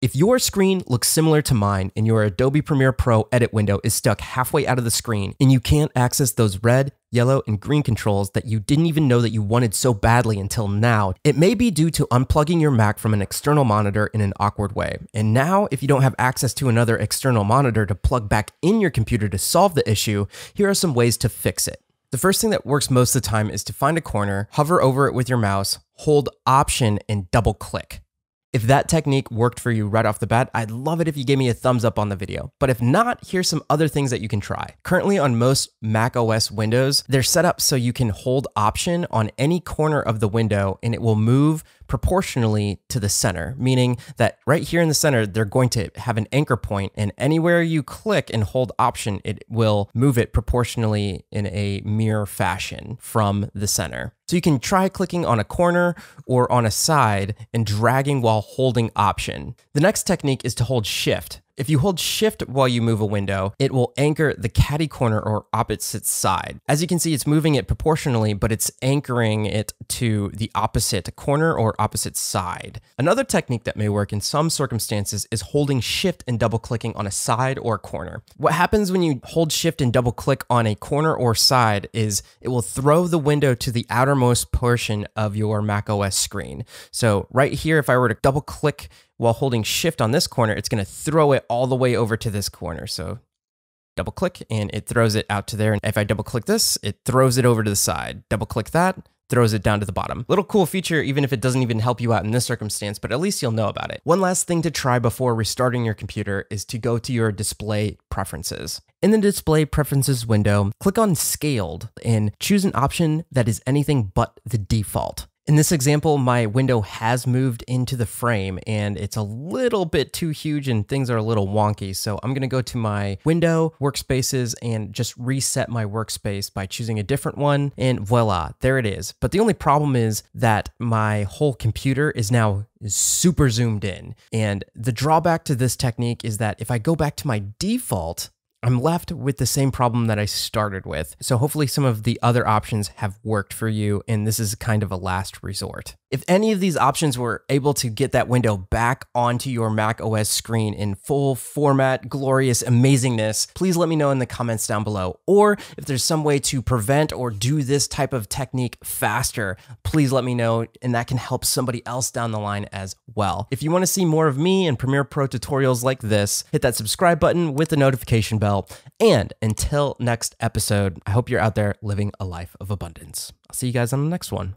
If your screen looks similar to mine and your Adobe Premiere Pro edit window is stuck halfway out of the screen and you can't access those red, yellow, and green controls that you didn't even know that you wanted so badly until now, it may be due to unplugging your Mac from an external monitor in an awkward way. And now, if you don't have access to another external monitor to plug back in your computer to solve the issue, here are some ways to fix it. The first thing that works most of the time is to find a corner, hover over it with your mouse, hold Option, and double click. If that technique worked for you right off the bat, I'd love it if you gave me a thumbs up on the video. But if not, here's some other things that you can try. Currently on most Mac OS windows, they're set up so you can hold option on any corner of the window and it will move proportionally to the center, meaning that right here in the center, they're going to have an anchor point, and anywhere you click and hold Option, it will move it proportionally in a mirror fashion from the center. So you can try clicking on a corner or on a side and dragging while holding Option. The next technique is to hold Shift. If you hold shift while you move a window, it will anchor the caddy corner or opposite side. As you can see, it's moving it proportionally, but it's anchoring it to the opposite corner or opposite side. Another technique that may work in some circumstances is holding shift and double clicking on a side or corner. What happens when you hold shift and double click on a corner or side is it will throw the window to the outermost portion of your macOS screen. So right here, if I were to double click while holding shift on this corner, it's going to throw it all the way over to this corner. So double click and it throws it out to there. And if I double click this, it throws it over to the side. Double click that, throws it down to the bottom. Little cool feature, even if it doesn't even help you out in this circumstance, but at least you'll know about it. One last thing to try before restarting your computer is to go to your display preferences. In the display preferences window, click on scaled and choose an option that is anything but the default. In this example, my window has moved into the frame and it's a little bit too huge and things are a little wonky. So I'm gonna go to my window, workspaces, and just reset my workspace by choosing a different one and voila, there it is. But the only problem is that my whole computer is now super zoomed in. And the drawback to this technique is that if I go back to my default, I'm left with the same problem that I started with. So hopefully some of the other options have worked for you and this is kind of a last resort. If any of these options were able to get that window back onto your Mac OS screen in full format, glorious amazingness, please let me know in the comments down below. Or if there's some way to prevent or do this type of technique faster, please let me know and that can help somebody else down the line as well. If you wanna see more of me and Premiere Pro tutorials like this, hit that subscribe button with the notification bell bell. And until next episode, I hope you're out there living a life of abundance. I'll see you guys on the next one.